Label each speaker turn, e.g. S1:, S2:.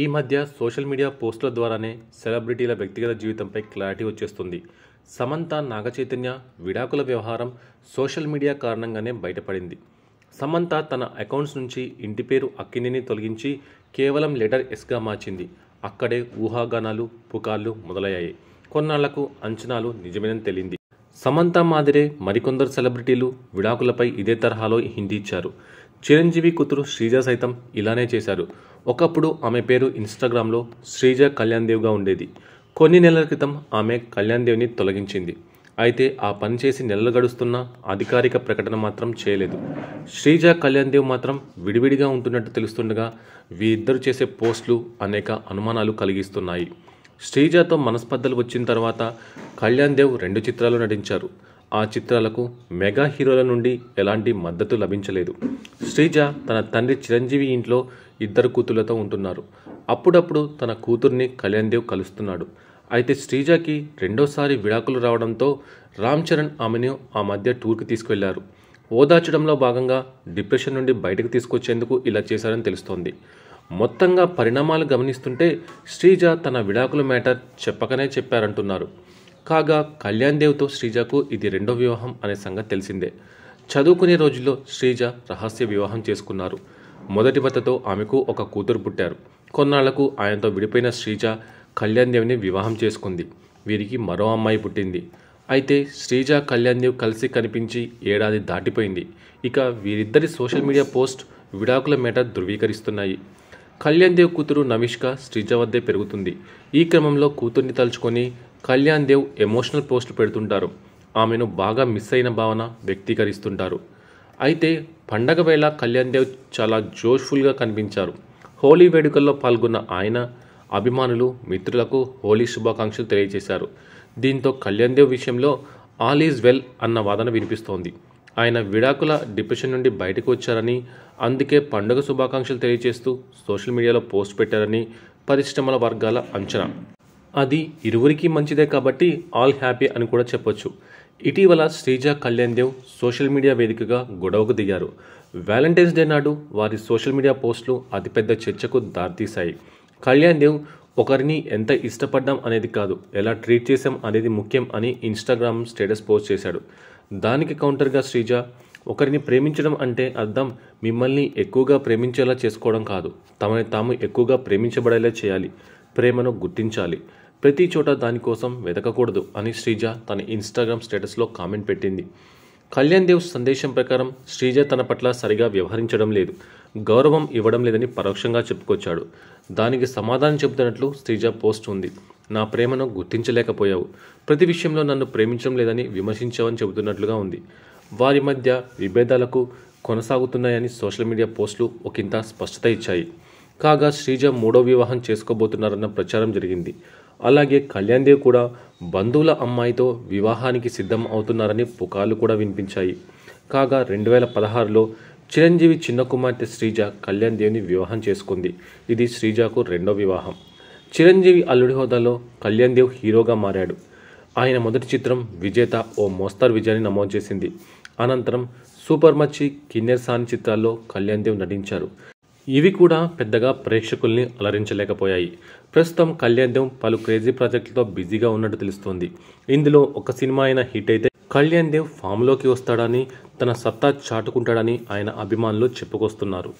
S1: ఈ మధ్య social media పోస్టుల ద్వారానే సెలబ్రిటీల వ్యక్తిగత జీవితంపై క్లారిటీ వచ్చేస్తుంది సమంత నాగచైతన్య విడాకుల వ్యవహారం సోషల్ మీడియా కారణంగానే బయటపడింది సమంత తన అకౌంట్స్ నుంచి ఇంటి పేరు అక్కినిని తొలగించి కేవలం లెటర్ ఎస్గా మార్చింది అక్కడే ఊహాగానాలు పుకార్లు మొదలయ్యాయి కొన్నాళ్లకు అంచనాలు నిజమేనని తెలియంది సమంత మాదిరే మరికొందరు సెలబ్రిటీలు విడాకులపై ఇదే తరహాలో హిందీ ఇచ్చారు చిరంజీవి కూతురు శ్రీజ సైతం ఇలానే చేశారు ఒకప్పుడు ఆమె పేరు ఇన్స్టాగ్రామ్లో శ్రీజ కళ్యాణ్ దేవ్గా ఉండేది కొన్ని నెలల క్రితం ఆమె కళ్యాణ్ దేవ్ని తొలగించింది అయితే ఆ పని చేసి నెలలు గడుస్తున్న అధికారిక ప్రకటన మాత్రం చేయలేదు శ్రీజ కళ్యాణ్ దేవ్ మాత్రం విడివిడిగా ఉంటున్నట్టు తెలుస్తుండగా వీరిద్దరు చేసే పోస్టులు అనేక అనుమానాలు కలిగిస్తున్నాయి శ్రీజతో మనస్పర్ధలు వచ్చిన తర్వాత కళ్యాణ్ దేవ్ రెండు చిత్రాలు నటించారు ఆ చిత్రాలకు మెగా హీరోల నుండి ఎలాంటి మద్దతు లభించలేదు శ్రీజ తన తండ్రి చిరంజీవి ఇంట్లో ఇద్దరు కూతుళ్లతో ఉంటున్నారు అప్పుడప్పుడు తన కూతుర్ని కళ్యాణ్ దేవ్ కలుస్తున్నాడు అయితే శ్రీజకి రెండోసారి విడాకులు రావడంతో రామ్ చరణ్ ఆమెను ఆ మధ్య టూర్కి తీసుకువెళ్లారు ఓదార్చడంలో భాగంగా డిప్రెషన్ నుండి బయటకు తీసుకొచ్చేందుకు ఇలా చేశారని తెలుస్తోంది మొత్తంగా పరిణామాలు గమనిస్తుంటే శ్రీజ తన విడాకుల మ్యాటర్ చెప్పకనే చెప్పారంటున్నారు కాగా కళ్యాణ్ దేవ్తో శ్రీజకు ఇది రెండో వివాహం అనే సంగతి తెలిసిందే చదువుకునే రోజుల్లో శ్రీజ రహస్య వివాహం చేసుకున్నారు మొదటి భర్తతో ఆమెకు ఒక కూతురు పుట్టారు కొన్నాళ్లకు ఆయనతో విడిపోయిన శ్రీజ కళ్యాణ్ దేవ్ని వివాహం చేసుకుంది వీరికి మరో అమ్మాయి పుట్టింది అయితే శ్రీజ కళ్యాణ్ దేవ్ కలిసి కనిపించి ఏడాది దాటిపోయింది ఇక వీరిద్దరి సోషల్ మీడియా పోస్ట్ విడాకుల మేట ధృవీకరిస్తున్నాయి కళ్యాణ్ దేవ్ కూతురు నవిష్క శ్రీజ వద్దే పెరుగుతుంది ఈ క్రమంలో కూతుర్ని తలుచుకొని కళ్యాణ్ దేవ్ ఎమోషనల్ పోస్టులు పెడుతుంటారు ఆమెను బాగా మిస్ అయిన భావన వ్యక్తీకరిస్తుంటారు అయితే పండగ వేళ కళ్యాణ్ దేవ్ చాలా జోష్ఫుల్గా కనిపించారు హోలీ వేడుకల్లో పాల్గొన్న ఆయన అభిమానులు మిత్రులకు హోలీ శుభాకాంక్షలు తెలియజేశారు దీంతో కళ్యాణ్ దేవ్ విషయంలో ఆల్ ఈజ్ వెల్ అన్న వాదన వినిపిస్తోంది ఆయన విడాకుల డిప్రెషన్ నుండి బయటకు వచ్చారని అందుకే పండుగ శుభాకాంక్షలు తెలియజేస్తూ సోషల్ మీడియాలో పోస్ట్ పెట్టారని పరిశ్రమల వర్గాల అంచనా అది ఇరువురికి మంచిదే కాబట్టి ఆల్ హ్యాపీ అని కూడా చెప్పొచ్చు ఇటీవల శ్రీజ కళ్యాణ్ దేవ్ సోషల్ మీడియా వేదికగా గొడవకు దిగారు వ్యాలంటైన్స్ డే నాడు వారి సోషల్ మీడియా పోస్టులు అతిపెద్ద చర్చకు దారితీశాయి కళ్యాణ్ దేవ్ ఒకరిని ఎంత ఇష్టపడ్డాం అనేది కాదు ఎలా ట్రీట్ చేసాం అనేది ముఖ్యం అని ఇన్స్టాగ్రామ్ స్టేటస్ పోస్ట్ చేశాడు దానికి కౌంటర్గా శ్రీజ ఒకరిని ప్రేమించడం అంటే అర్థం మిమ్మల్ని ఎక్కువగా ప్రేమించేలా చేసుకోవడం కాదు తమని తాము ఎక్కువగా ప్రేమించబడేలా చేయాలి ప్రేమను గుర్తించాలి ప్రతి చోట దానికోసం వెతకకూడదు అని శ్రీజ తన ఇన్స్టాగ్రామ్ స్టేటస్లో కామెంట్ పెట్టింది కళ్యాణ్ దేవ్ సందేశం ప్రకారం శ్రీజ తన పట్ల సరిగా వ్యవహరించడం లేదు గౌరవం ఇవ్వడం లేదని పరోక్షంగా చెప్పుకొచ్చాడు దానికి సమాధానం చెబుతున్నట్లు శ్రీజ పోస్ట్ ఉంది నా ప్రేమను గుర్తించలేకపోయావు ప్రతి విషయంలో నన్ను ప్రేమించడం లేదని విమర్శించావని చెబుతున్నట్లుగా ఉంది వారి మధ్య విభేదాలకు కొనసాగుతున్నాయని సోషల్ మీడియా పోస్టులు ఒకంత స్పష్టత ఇచ్చాయి కాగా శ్రీజ మూడో వివాహం చేసుకోబోతున్నారన్న ప్రచారం జరిగింది అలాగే కళ్యాణ్ దేవ్ కూడా బంధువుల అమ్మాయితో వివాహానికి సిద్ధం అవుతున్నారని పుకార్లు కూడా వినిపించాయి కాగా రెండు వేల పదహారులో చిరంజీవి చిన్న కుమార్తె శ్రీజ కళ్యాణ్ దేవ్ని వివాహం చేసుకుంది ఇది శ్రీజకు రెండో వివాహం చిరంజీవి అల్లుడి హోదాలో కళ్యాణ్ దేవ్ హీరోగా మారాడు ఆయన మొదటి చిత్రం విజేత ఓ మోస్తర్ విజయాన్ని నమోదు చేసింది అనంతరం సూపర్ మచ్చి కిన్నెర్ సాని చిత్రాల్లో కళ్యాణ్ దేవ్ నటించారు ఇవి కూడా పెద్దగా ప్రేక్షకుల్ని అలరించలేకపోయాయి ప్రస్తుతం దేవ్ పలు క్రేజీ ప్రాజెక్టులతో బిజీగా ఉన్నట్టు తెలుస్తోంది ఇందులో ఒక సినిమా అయిన హిట్ అయితే కళ్యాణ్ దేవ్ ఫామ్లోకి వస్తాడని తన సత్తా చాటుకుంటాడని ఆయన అభిమానులు చెప్పుకొస్తున్నారు